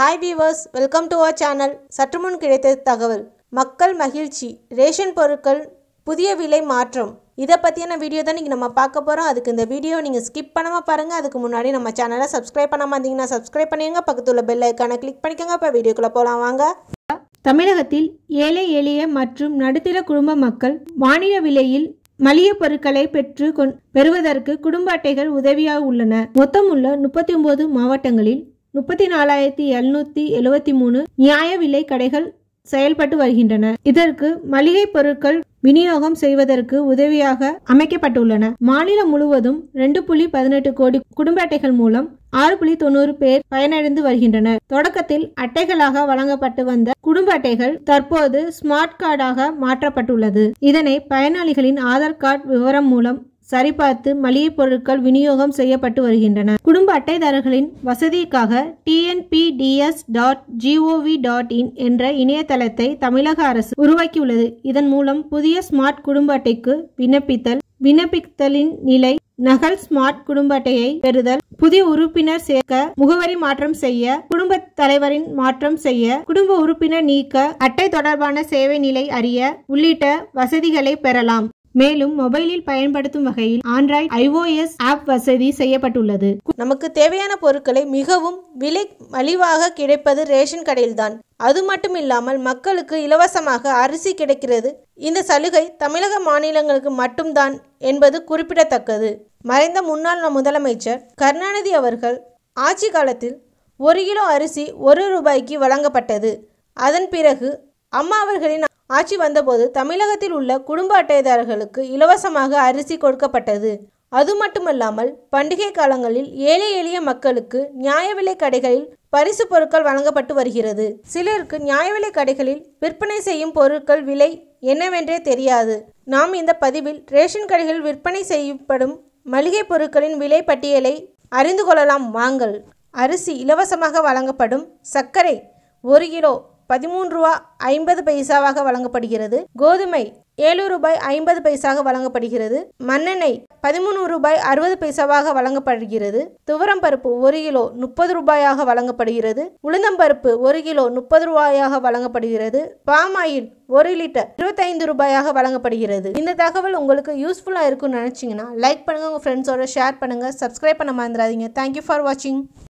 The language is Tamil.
hi viewers welcome to our channel சற்று முன் கிடைத்த தகவல் மக்கள் மகிழ்ச்சி ரேஷன் பொருட்கள் புதிய விலை மாற்றம் இதை பற்றியான வீடியோ தான் நீங்கள் நம்ம பார்க்க போகிறோம் அதுக்கு இந்த வீடியோ நீங்கள் ஸ்கிப் பண்ணாமல் பாருங்கள் அதுக்கு முன்னாடி நம்ம சேனலை சப்ஸ்கிரைப் பண்ணாமல் இருந்தீங்கன்னா சப்ஸ்கிரைப் பண்ணிடுங்க பக்கத்தில் உள்ள பெல் ஐக்கானை கிளிக் பண்ணிக்கோங்க இப்போ வீடியோக்குள்ளே போகலாம் வாங்க தமிழகத்தில் ஏழை எளிய மற்றும் நடுத்தர குடும்ப மக்கள் மானிய விலையில் மளிகை பொருட்களை பெற்று கொண் பெறுவதற்கு குடும்ப அட்டைகள் உதவியாக உள்ளன மொத்தம் உள்ள முப்பத்தி ஒன்பது மாவட்டங்களில் முப்பத்தி நாலாயிரத்தி எழுநூத்தி எழுவத்தி மூணு நியாய விலை கடைகள் செயல்பட்டு வருகின்றன இதற்கு மளிகை பொருட்கள் விநியோகம் செய்வதற்கு உதவியாக அமைக்கப்பட்டுள்ளன மாநிலம் முழுவதும் ரெண்டு புள்ளி பதினெட்டு கோடி குடும்ப அட்டைகள் மூலம் ஆறு புள்ளி தொண்ணூறு பேர் பயனடைந்து வருகின்றனர் தொடக்கத்தில் அட்டைகளாக வழங்கப்பட்டு வந்த குடும்ப அட்டைகள் தற்போது ஸ்மார்ட் கார்டாக மாற்றப்பட்டுள்ளது இதனை பயனாளிகளின் ஆதார் கார்டு விவரம் மூலம் சரிபார்த்து மளிகைப் பொருட்கள் விநியோகம் செய்யப்பட்டு வருகின்றன குடும்ப அட்டைதாரர்களின் வசதிக்காக TNPDS dot gov dot in என்ற இணையதளத்தை தமிழக அரசு உருவாக்கியுள்ளது இதன் மூலம் புதிய ஸ்மார்ட் குடும்ப அட்டைக்கு விண்ணப்பித்தல் விண்ணப்பித்தலின் நிலை நகல் ஸ்மார்ட் குடும்ப அட்டையை பெறுதல் புதிய உறுப்பினர் சேர்க்க முகவரி மாற்றம் செய்ய குடும்ப தலைவரின் மாற்றம் செய்ய குடும்ப உறுப்பினர் நீக்க அட்டை தொடர்பான சேவை நிலை அறிய உள்ளிட்ட வசதிகளை பெறலாம் மேலும் மொபைலில் பயன்படுத்தும் வகையில் ஆண்ட்ராய்ட் ஐஓஎஸ் ஆப் வசதி செய்யப்பட்டுள்ளது நமக்கு தேவையான பொருட்களை மிகவும் விலை மலிவாக கிடைப்பது ரேஷன் கடையில்தான் அது மட்டும் இல்லாமல் மக்களுக்கு இலவசமாக அரிசி கிடைக்கிறது இந்த சலுகை தமிழக மாநிலங்களுக்கு மட்டும்தான் என்பது குறிப்பிடத்தக்கது மறைந்த முன்னாள் முதலமைச்சர் கருணாநிதி அவர்கள் ஆட்சி காலத்தில் ஒரு கிலோ அரிசி ஒரு ரூபாய்க்கு வழங்கப்பட்டது அதன் பிறகு அம்மா அவர்களின் ஆட்சி வந்தபோது தமிழகத்தில் உள்ள குடும்ப அட்டைதாரர்களுக்கு இலவசமாக அரிசி கொடுக்கப்பட்டது அது மட்டுமல்லாமல் பண்டிகை காலங்களில் ஏழை எளிய மக்களுக்கு நியாய விலை கடைகளில் பரிசு பொருட்கள் வழங்கப்பட்டு வருகிறது சிலருக்கு நியாய விலை கடைகளில் விற்பனை செய்யும் பொருட்கள் விலை என்னவென்றே தெரியாது நாம் இந்த பதிவில் ரேஷன் கடைகளில் விற்பனை செய்யப்படும் மளிகை பொருட்களின் விலை பட்டியலை அறிந்து கொள்ளலாம் வாங்கள் அரிசி இலவசமாக வழங்கப்படும் சர்க்கரை ஒரு கிலோ பதிமூன்று ரூபா ஐம்பது பைசாவாக வழங்கப்படுகிறது கோதுமை ஏழு ரூபாய் ஐம்பது பைசாக வழங்கப்படுகிறது மண்ணெண்ணெய் பதிமூணு ரூபாய் அறுபது பைசாவாக வழங்கப்படுகிறது துவரம் பருப்பு ஒரு கிலோ முப்பது ரூபாயாக வழங்கப்படுகிறது உளுந்தம்பருப்பு ஒரு கிலோ முப்பது ரூபாயாக வழங்கப்படுகிறது பாம் ஆயில் ஒரு லிட்டர் இருபத்தைந்து ரூபாயாக வழங்கப்படுகிறது இந்த தகவல் உங்களுக்கு யூஸ்ஃபுல்லாக இருக்கும்னு நினச்சிங்கன்னா லைக் பண்ணுங்கள் உங்கள் ஃப்ரெண்ட்ஸோட ஷேர் பண்ணுங்கள் சப்ஸ்கிரைப் பண்ண மறந்துடாதீங்க தேங்க்யூ ஃபார் வாட்சிங்